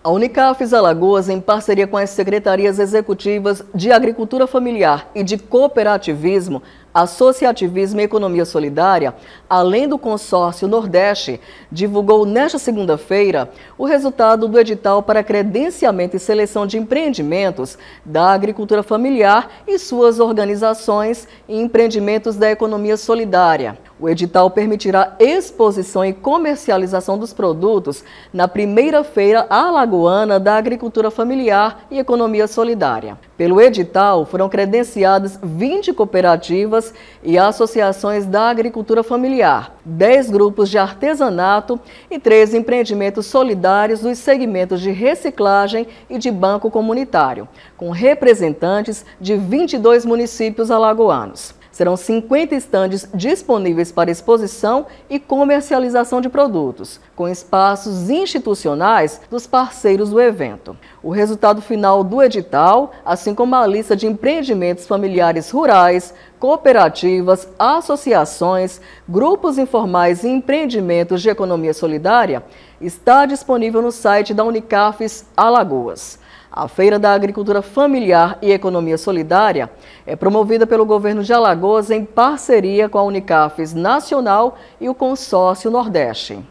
A Unicafes Alagoas, em parceria com as secretarias executivas de Agricultura Familiar e de Cooperativismo, Associativismo e Economia Solidária, além do consórcio Nordeste, divulgou nesta segunda-feira o resultado do edital para credenciamento e seleção de empreendimentos da agricultura familiar e suas organizações e empreendimentos da economia solidária. O edital permitirá exposição e comercialização dos produtos na primeira feira alagoana da agricultura familiar e economia solidária. Pelo edital, foram credenciadas 20 cooperativas e associações da agricultura familiar, 10 grupos de artesanato e 3 empreendimentos solidários dos segmentos de reciclagem e de banco comunitário, com representantes de 22 municípios alagoanos. Serão 50 estandes disponíveis para exposição e comercialização de produtos, com espaços institucionais dos parceiros do evento. O resultado final do edital, assim como a lista de empreendimentos familiares rurais, cooperativas, associações, grupos informais e empreendimentos de economia solidária está disponível no site da Unicafes Alagoas. A Feira da Agricultura Familiar e Economia Solidária é promovida pelo governo de Alagoas em parceria com a Unicafes Nacional e o Consórcio Nordeste.